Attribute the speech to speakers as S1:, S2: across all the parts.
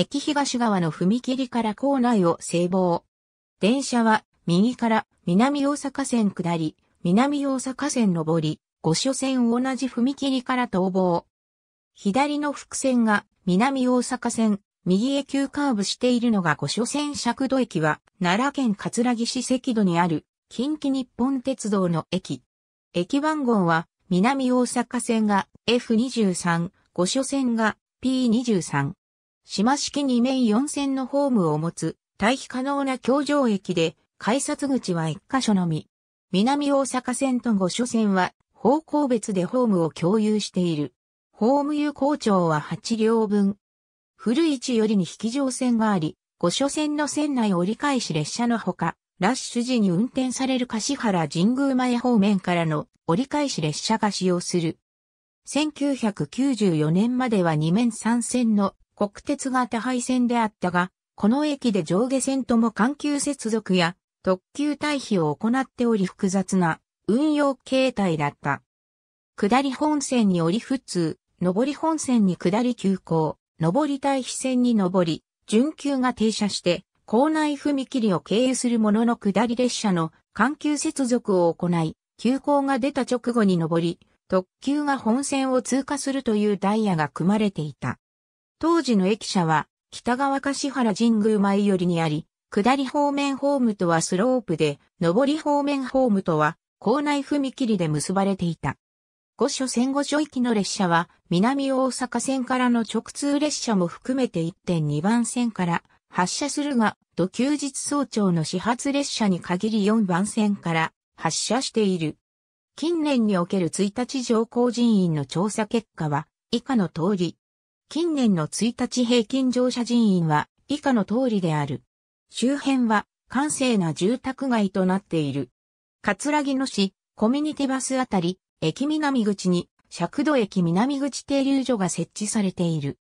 S1: 駅東側の踏切から構内を西望。電車は右から南大阪線下り、南大阪線上り、五所線同じ踏切から逃亡。左の伏線が南大阪線、右へ急カーブしているのが五所線尺度駅は奈良県葛城市赤土にある近畿日本鉄道の駅。駅番号は南大阪線が F23、五所線が P23。島式2面4線のホームを持つ、退避可能な橋上駅で、改札口は1カ所のみ。南大阪線と五所線は、方向別でホームを共有している。ホーム有効長は8両分。古市よりに引き乗線があり、五所線の線内折り返し列車のほか、ラッシュ時に運転される柏原神宮前方面からの折り返し列車が使用する。1994年までは2面3線の国鉄が手配線であったが、この駅で上下線とも緩急接続や特急対比を行っており複雑な運用形態だった。下り本線に降り普通、上り本線に下り急行、上り対比線に上り、準急が停車して、校内踏切を経由するものの下り列車の緩急接続を行い、急行が出た直後に上り、特急が本線を通過するというダイヤが組まれていた。当時の駅舎は、北側柏原神宮前寄りにあり、下り方面ホームとはスロープで、上り方面ホームとは、校内踏切で結ばれていた。五所線五所行きの列車は、南大阪線からの直通列車も含めて1.2番線から発車するが、土休日早朝の始発列車に限り4番線から発車している。近年における1日上降人員の調査結果は、以下の通り、近年の1日平均乗車人員は以下の通りである。周辺は閑静な住宅街となっている。葛城野市、コミュニティバスあたり、駅南口に、尺度駅南口停留所が設置されている。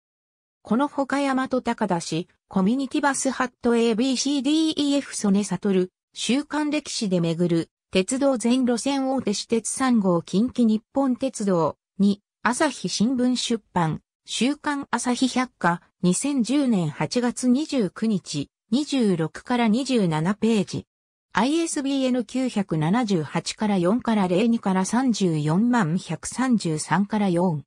S1: このほか山と高田市、コミュニティバスハット ABCDEF 曽根悟、る、週刊歴史で巡る、鉄道全路線大手私鉄3号近畿日本鉄道に、朝日新聞出版、週刊朝日百科、2010年8月29日、26から27ページ。ISBN 978から4から02から34万133から4。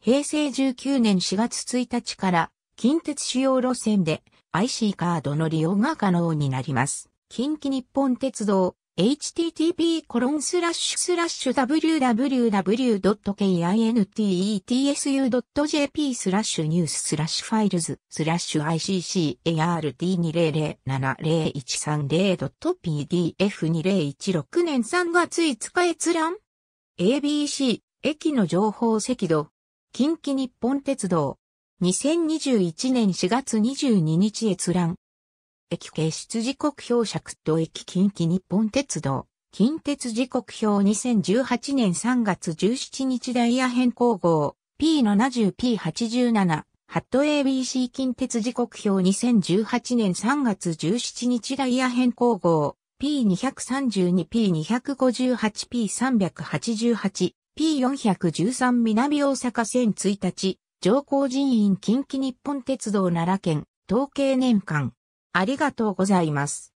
S1: 平成19年4月1日から近鉄主要路線で IC カードの利用が可能になります。近畿日本鉄道 http://www.kinetsu.jp t スラッシュニューススラッシュファイルズスラッシュ ICCART2007010.pdf2016 年3月5日閲覧 ABC 駅の情報赤道近畿日本鉄道2021年4月22日閲覧駅形出時刻表尺と駅近畿日本鉄道、近鉄時刻表2018年3月17日ダイヤ変更号 P70P87 ハット ABC 近鉄時刻表2018年3月17日ダイヤ変更号 P232P258P388 P413 南大阪線1日、上皇人員近畿日本鉄道奈良県、統計年間、ありがとうございます。